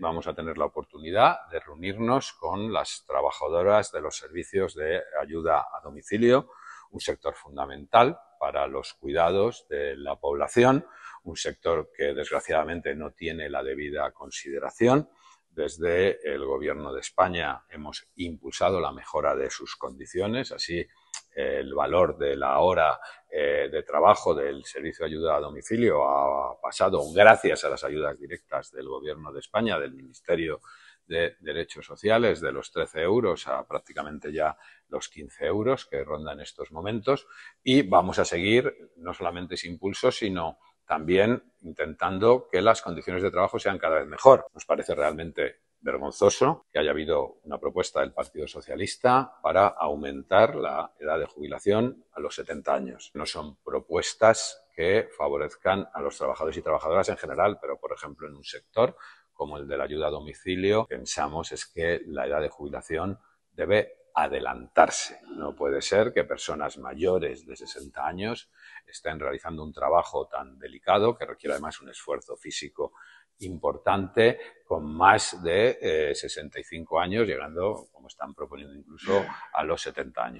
vamos a tener la oportunidad de reunirnos con las trabajadoras de los servicios de ayuda a domicilio, un sector fundamental para los cuidados de la población, un sector que desgraciadamente no tiene la debida consideración. Desde el Gobierno de España hemos impulsado la mejora de sus condiciones, así el valor de la hora eh, de trabajo del servicio de ayuda a domicilio ha pasado, gracias a las ayudas directas del Gobierno de España, del Ministerio de Derechos Sociales, de los 13 euros a prácticamente ya los 15 euros que rondan estos momentos. Y vamos a seguir no solamente ese impulso, sino también intentando que las condiciones de trabajo sean cada vez mejor. Nos parece realmente vergonzoso que haya habido una propuesta del Partido Socialista para aumentar la edad de jubilación a los 70 años. No son propuestas que favorezcan a los trabajadores y trabajadoras en general, pero por ejemplo en un sector como el de la ayuda a domicilio, pensamos es que la edad de jubilación debe adelantarse. No puede ser que personas mayores de 60 años estén realizando un trabajo tan delicado que requiere además un esfuerzo físico importante con más de eh, y 65 años, llegando, como están proponiendo incluso, a los 70 años.